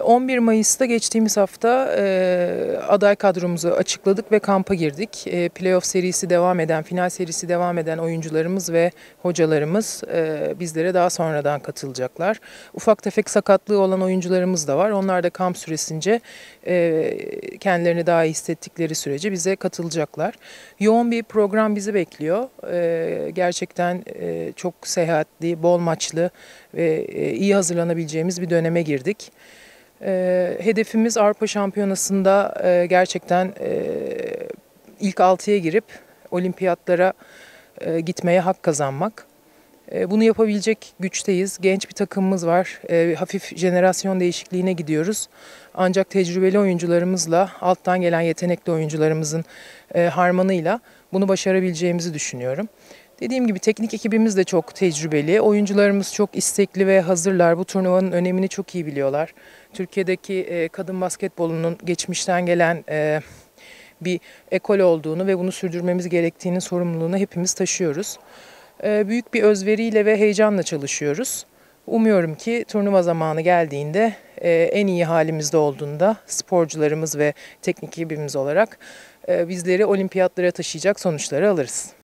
11 ee, Mayıs'ta geçtiğimiz hafta e, aday kadromuzu açıkladık ve kampa girdik. E, playoff serisi devam eden, final serisi devam eden oyuncularımız ve hocalarımız e, bizlere daha sonradan katılacaklar. Ufak tefek sakatlığı olan oyuncularımız da var. Onlar da kamp süresince e, kendilerini daha iyi hissettikleri sürece bize katılacaklar. Yoğun bir program bizi bekliyor. E, gerçekten e, çok seyahatli, bol maçlı ve e, iyi hazırlanabileceğimiz bir döneme girdik. E, hedefimiz Avrupa Şampiyonası'nda e, gerçekten e, ilk altıya girip olimpiyatlara e, gitmeye hak kazanmak. E, bunu yapabilecek güçteyiz. Genç bir takımımız var. E, hafif jenerasyon değişikliğine gidiyoruz. Ancak tecrübeli oyuncularımızla, alttan gelen yetenekli oyuncularımızın e, harmanıyla bunu başarabileceğimizi düşünüyorum. Dediğim gibi teknik ekibimiz de çok tecrübeli. Oyuncularımız çok istekli ve hazırlar. Bu turnuvanın önemini çok iyi biliyorlar. Türkiye'deki e, kadın basketbolunun geçmişten gelen e, bir ekol olduğunu ve bunu sürdürmemiz gerektiğini sorumluluğunu hepimiz taşıyoruz. E, büyük bir özveriyle ve heyecanla çalışıyoruz. Umuyorum ki turnuva zamanı geldiğinde e, en iyi halimizde olduğunda sporcularımız ve teknik ekibimiz olarak e, bizleri olimpiyatlara taşıyacak sonuçları alırız.